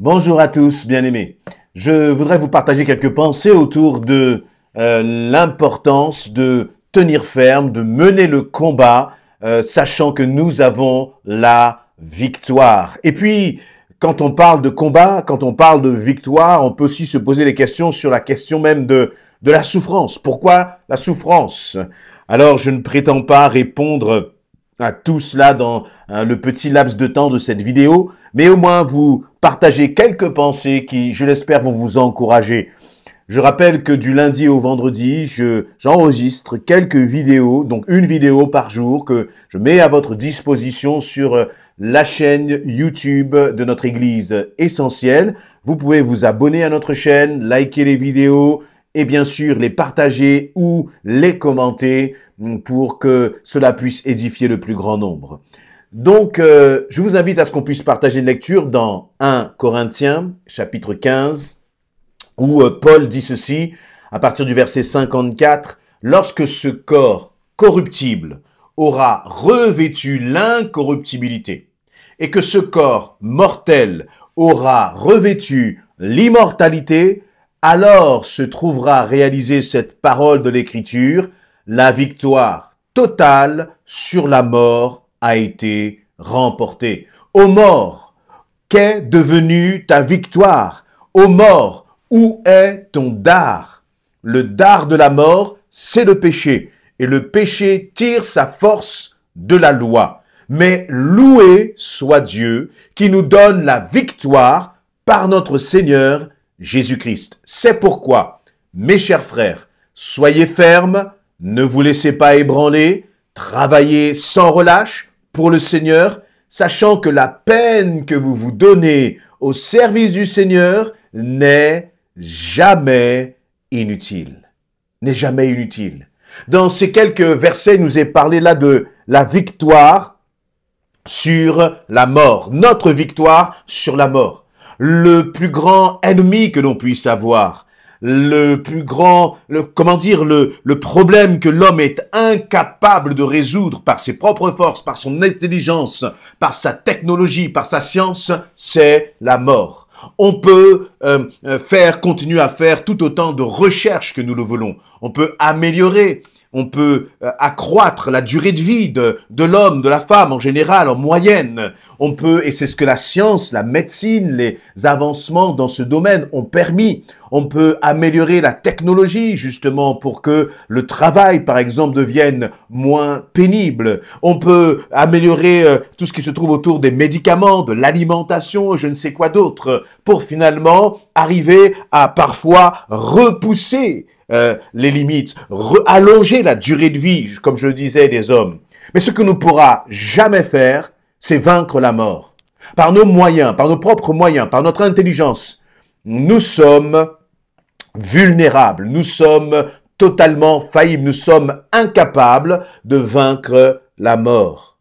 Bonjour à tous, bien-aimés. Je voudrais vous partager quelques pensées autour de euh, l'importance de tenir ferme, de mener le combat, euh, sachant que nous avons la victoire. Et puis, quand on parle de combat, quand on parle de victoire, on peut aussi se poser des questions sur la question même de, de la souffrance. Pourquoi la souffrance Alors, je ne prétends pas répondre à tout cela dans hein, le petit laps de temps de cette vidéo, mais au moins vous partagez quelques pensées qui, je l'espère, vont vous encourager. Je rappelle que du lundi au vendredi, je, j'enregistre quelques vidéos, donc une vidéo par jour que je mets à votre disposition sur euh, la chaîne YouTube de notre Église essentielle. Vous pouvez vous abonner à notre chaîne, liker les vidéos, et bien sûr les partager ou les commenter mm, pour que cela puisse édifier le plus grand nombre. Donc, euh, je vous invite à ce qu'on puisse partager une lecture dans 1 Corinthiens, chapitre 15, où euh, Paul dit ceci, à partir du verset 54, Lorsque ce corps corruptible aura revêtu l'incorruptibilité, et que ce corps mortel aura revêtu l'immortalité, alors se trouvera réalisée cette parole de l'Écriture, la victoire totale sur la mort a été remportée. Ô mort, qu'est devenue ta victoire Ô mort, où est ton dard Le dard de la mort, c'est le péché, et le péché tire sa force de la loi. Mais loué soit Dieu qui nous donne la victoire par notre Seigneur Jésus-Christ. C'est pourquoi, mes chers frères, soyez fermes, ne vous laissez pas ébranler, travaillez sans relâche pour le Seigneur, sachant que la peine que vous vous donnez au service du Seigneur n'est jamais inutile. N'est jamais inutile. Dans ces quelques versets, il nous est parlé là de la victoire sur la mort, notre victoire sur la mort le plus grand ennemi que l'on puisse avoir, le plus grand, le, comment dire, le, problème que l'homme est incapable de résoudre par ses propres forces, par son intelligence, par sa technologie, par sa science, c'est la mort. On peut euh, euh, faire, continuer à faire tout autant de recherches que nous le voulons. On peut améliorer on peut euh, accroître la durée de vie de, l'homme, de la femme en général, en moyenne. On peut, et c'est ce que la science, la médecine, les avancements dans ce domaine ont permis. On peut améliorer la technologie justement pour que le travail, par exemple, devienne moins pénible. On peut améliorer euh, tout ce qui se trouve autour des médicaments, de l'alimentation, je ne sais quoi d'autre, pour finalement arriver à parfois repousser euh, les limites, allonger la durée de vie, comme je le disais, des hommes. Mais ce que nous ne pourra jamais faire, c'est vaincre la mort. Par nos moyens, par nos propres moyens, par notre intelligence, nous sommes vulnérables, nous sommes totalement faillibles, nous sommes incapables de vaincre la mort.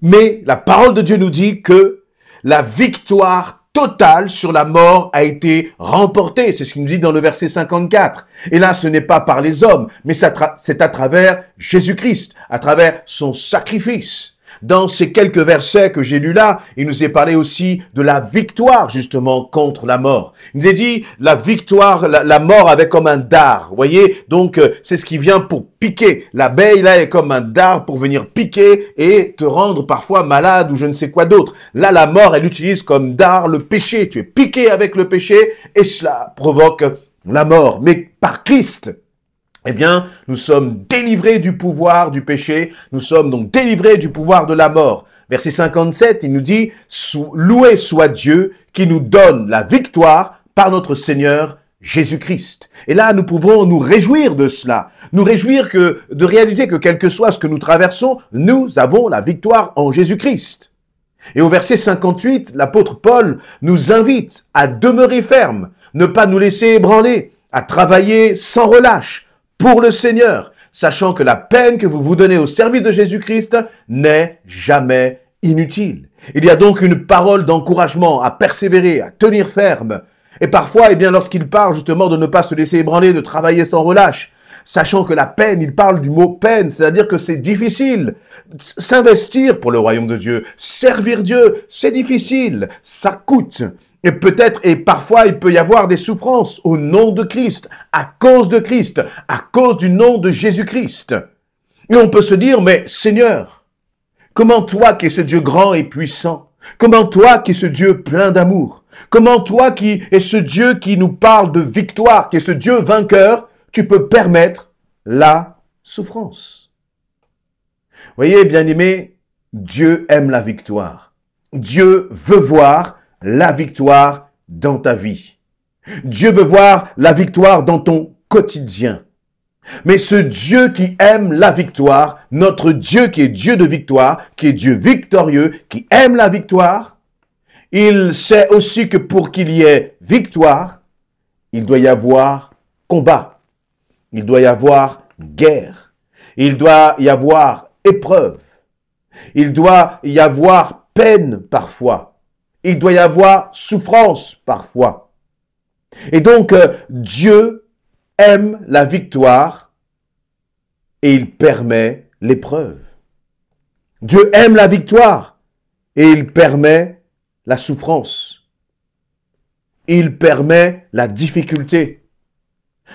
Mais la parole de Dieu nous dit que la victoire Total sur la mort a été remporté, C'est ce qu'il nous dit dans le verset 54. Et là, ce n'est pas par les hommes, mais c'est à travers Jésus-Christ, à travers son sacrifice. Dans ces quelques versets que j'ai lus là, il nous est parlé aussi de la victoire justement contre la mort. Il nous est dit la victoire, la, mort avait comme un dard. Voyez, donc euh, c'est ce qui vient pour piquer. L'abeille là est comme un dard pour venir piquer et te rendre parfois malade ou je ne sais quoi d'autre. Là, la mort, elle utilise comme dard le péché. Tu es piqué avec le péché et cela provoque la mort. Mais par Christ, eh bien, nous sommes délivrés du pouvoir du péché, nous sommes donc délivrés du pouvoir de la mort. Verset 57, il nous dit, loué soit Dieu qui nous donne la victoire par notre Seigneur Jésus-Christ. Et là, nous pouvons nous réjouir de cela, nous réjouir que, de réaliser que quel que soit ce que nous traversons, nous avons la victoire en Jésus-Christ. Et au verset 58, l'apôtre Paul nous invite à demeurer ferme, ne pas nous laisser ébranler, à travailler sans relâche, pour le Seigneur, sachant que la peine que vous vous donnez au service de Jésus-Christ n'est jamais inutile. Il y a donc une parole d'encouragement à persévérer, à tenir ferme. Et parfois, eh bien, lorsqu'il parle justement de ne pas se laisser ébranler, de travailler sans relâche, sachant que la peine, il parle du mot peine, c'est-à-dire que c'est difficile. S'investir pour le royaume de Dieu, servir Dieu, c'est difficile, ça coûte. Et peut-être, et parfois, il peut y avoir des souffrances au nom de Christ, à cause de Christ, à cause du nom de Jésus-Christ. Et on peut se dire, mais Seigneur, comment toi qui es ce Dieu grand et puissant, comment toi qui es ce Dieu plein d'amour, comment toi qui es ce Dieu qui nous parle de victoire, qui est ce Dieu vainqueur, tu peux permettre la souffrance. Voyez, bien aimé, Dieu aime la victoire. Dieu veut voir la victoire dans ta vie. Dieu veut voir la victoire dans ton quotidien. Mais ce Dieu qui aime la victoire, notre Dieu qui est Dieu de victoire, qui est Dieu victorieux, qui aime la victoire, il sait aussi que pour qu'il y ait victoire, il doit y avoir combat, il doit y avoir guerre, il doit y avoir épreuve, il doit y avoir peine parfois, il doit y avoir souffrance parfois. Et donc, euh, Dieu aime la victoire et il permet l'épreuve. Dieu aime la victoire et il permet la souffrance. Il permet la difficulté.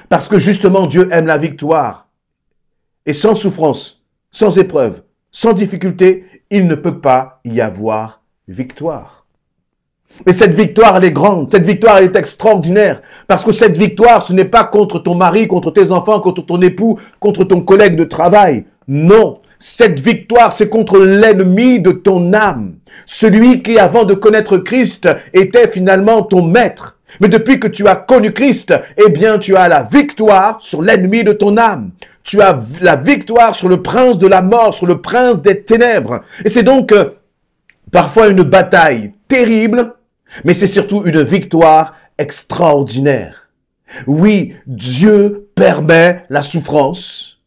Parce que justement, Dieu aime la victoire. Et sans souffrance, sans épreuve, sans difficulté, il ne peut pas y avoir victoire. Mais cette victoire, elle est grande. Cette victoire, elle est extraordinaire. Parce que cette victoire, ce n'est pas contre ton mari, contre tes enfants, contre ton époux, contre ton collègue de travail. Non. Cette victoire, c'est contre l'ennemi de ton âme. Celui qui, avant de connaître Christ, était finalement ton maître. Mais depuis que tu as connu Christ, eh bien, tu as la victoire sur l'ennemi de ton âme. Tu as la victoire sur le prince de la mort, sur le prince des ténèbres. Et c'est donc euh, parfois une bataille terrible mais c'est surtout une victoire extraordinaire. Oui, Dieu permet la souffrance,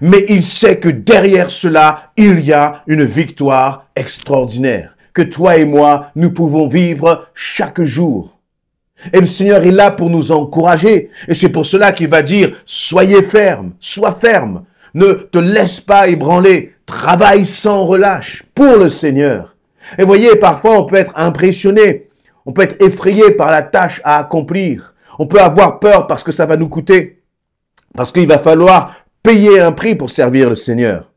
mais il sait que derrière cela, il y a une victoire extraordinaire que toi et moi, nous pouvons vivre chaque jour. Et le Seigneur est là pour nous encourager. Et c'est pour cela qu'il va dire, soyez ferme, sois ferme. Ne te laisse pas ébranler. Travaille sans relâche pour le Seigneur. Et voyez, parfois on peut être impressionné on peut être effrayé par la tâche à accomplir. On peut avoir peur parce que ça va nous coûter. Parce qu'il va falloir payer un prix pour servir le Seigneur.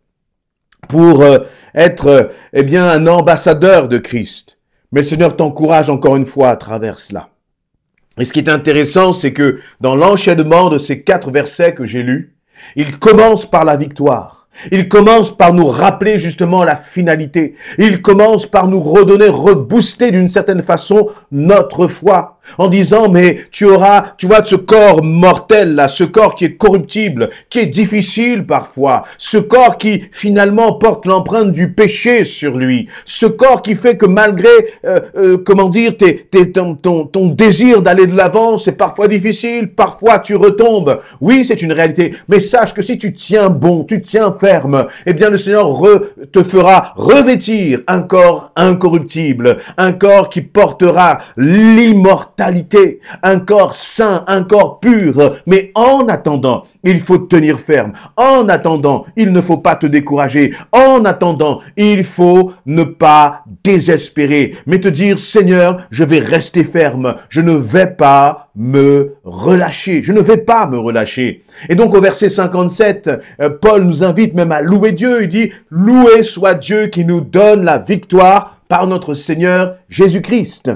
Pour euh, être, euh, eh bien, un ambassadeur de Christ. Mais le Seigneur t'encourage encore une fois à travers cela. Et ce qui est intéressant, c'est que dans l'enchaînement de ces quatre versets que j'ai lus, il commence par la victoire. Il commence par nous rappeler justement la finalité. Il commence par nous redonner, rebooster d'une certaine façon notre foi en disant mais tu auras, tu vois, ce corps mortel là, ce corps qui est corruptible, qui est difficile parfois, ce corps qui finalement porte l'empreinte du péché sur lui, ce corps qui fait que malgré, euh, euh, comment dire, ton, ton, désir d'aller de l'avant, c'est parfois difficile, parfois tu retombes. Oui, c'est une réalité, mais sache que si tu tiens bon, tu tiens ferme, eh bien le Seigneur te fera revêtir un corps incorruptible, un corps qui portera l'immortel un corps sain, un corps pur. Mais en attendant, il faut tenir ferme. En attendant, il ne faut pas te décourager. En attendant, il faut ne pas désespérer, mais te dire, Seigneur, je vais rester ferme. Je ne vais pas me relâcher. Je ne vais pas me relâcher. Et donc au verset 57, euh, Paul nous invite même à louer Dieu. Il dit, loué soit Dieu qui nous donne la victoire par notre Seigneur Jésus-Christ.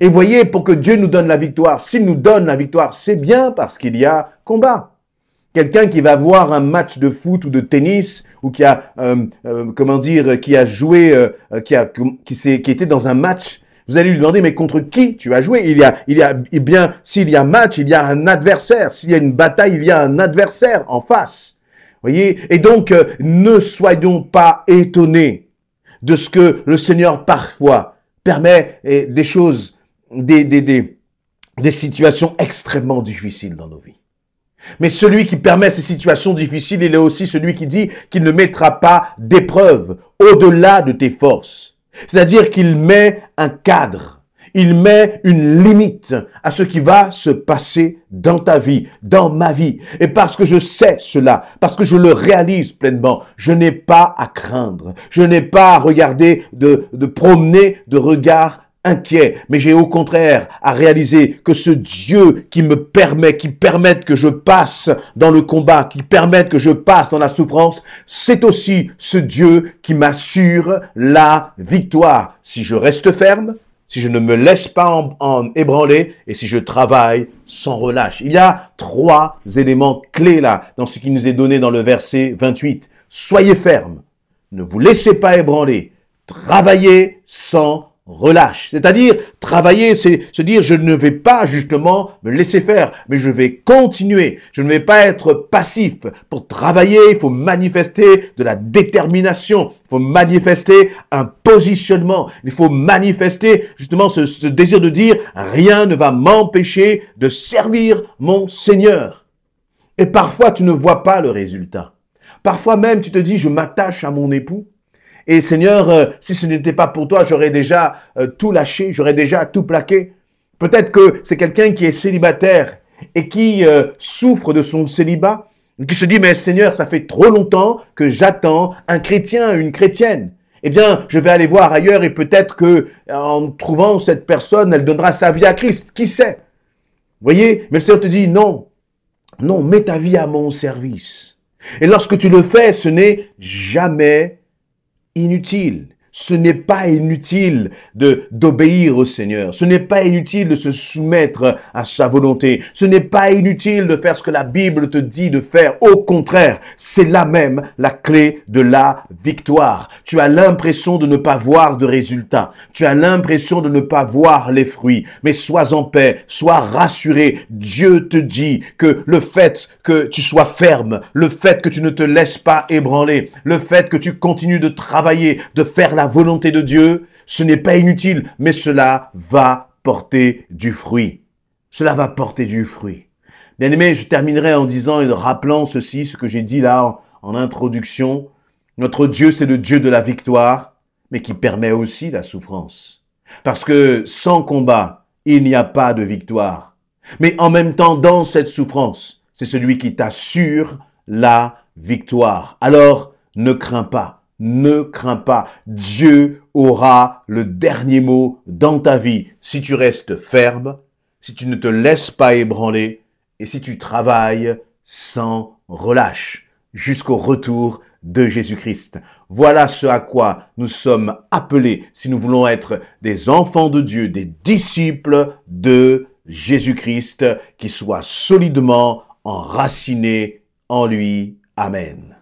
Et voyez, pour que Dieu nous donne la victoire, s'il nous donne la victoire, c'est bien parce qu'il y a combat. Quelqu'un qui va voir un match de foot ou de tennis ou qui a, euh, euh, comment dire, qui a joué, euh, qui a, qui, qui était dans un match, vous allez lui demander mais contre qui tu as joué Il y a, il y a, eh bien, s'il y a match, il y a un adversaire. S'il y a une bataille, il y a un adversaire en face. Voyez Et donc, ne soyons pas étonnés de ce que le Seigneur parfois permet eh, des choses, des, des, des, situations extrêmement difficiles dans nos vies. Mais celui qui permet ces situations difficiles, il est aussi celui qui dit qu'il ne mettra pas d'épreuve au-delà de tes forces. C'est-à-dire qu'il met un cadre il met une limite à ce qui va se passer dans ta vie, dans ma vie. Et parce que je sais cela, parce que je le réalise pleinement, je n'ai pas à craindre, je n'ai pas à regarder, de, promener de regards inquiets. mais j'ai au contraire à réaliser que ce Dieu qui me permet, qui permette que je passe dans le combat, qui permette que je passe dans la souffrance, c'est aussi ce Dieu qui m'assure la victoire. Si je reste ferme, si je ne me laisse pas en, ébranler et si je travaille sans relâche. Il y a trois éléments clés là dans ce qui nous est donné dans le verset 28. Soyez ferme, ne vous laissez pas ébranler, travaillez sans relâche. C'est-à-dire travailler, c'est se dire je ne vais pas justement me laisser faire, mais je vais continuer. Je ne vais pas être passif. Pour travailler, il faut manifester de la détermination, il faut manifester un positionnement, il faut manifester justement ce désir de dire rien ne va m'empêcher de servir mon Seigneur. Et parfois tu ne vois pas le résultat. Parfois même tu te dis je m'attache à mon époux et Seigneur, euh, si ce n'était pas pour toi, j'aurais déjà euh, tout lâché, j'aurais déjà tout plaqué. Peut-être que c'est quelqu'un qui est célibataire et qui euh, souffre de son célibat, qui se dit, mais Seigneur, ça fait trop longtemps que j'attends un chrétien, une chrétienne. Eh bien, je vais aller voir ailleurs et peut-être que en trouvant cette personne, elle donnera sa vie à Christ. Qui sait Voyez, mais le Seigneur te dit, non, non, mets ta vie à mon service. Et lorsque tu le fais, ce n'est jamais inutile ce n'est pas inutile de, d'obéir au Seigneur. Ce n'est pas inutile de se soumettre à sa volonté. Ce n'est pas inutile de faire ce que la Bible te dit de faire. Au contraire, c'est là même la clé de la victoire. Tu as l'impression de ne pas voir de résultats. Tu as l'impression de ne pas voir les fruits. Mais sois en paix, sois rassuré. Dieu te dit que le fait que tu sois ferme, le fait que tu ne te laisses pas ébranler, le fait que tu continues de travailler, de faire la volonté de Dieu, ce n'est pas inutile, mais cela va porter du fruit. Cela va porter du fruit. Bien aimé, je terminerai en disant et en rappelant ceci, ce que j'ai dit là en introduction. Notre Dieu, c'est le Dieu de la victoire, mais qui permet aussi la souffrance. Parce que sans combat, il n'y a pas de victoire. Mais en même temps, dans cette souffrance, c'est celui qui t'assure la victoire. Alors, ne crains pas ne crains pas. Dieu aura le dernier mot dans ta vie si tu restes ferme, si tu ne te laisses pas ébranler et si tu travailles sans relâche jusqu'au retour de Jésus-Christ. Voilà ce à quoi nous sommes appelés si nous voulons être des enfants de Dieu, des disciples de Jésus-Christ qui soient solidement enracinés en lui. Amen.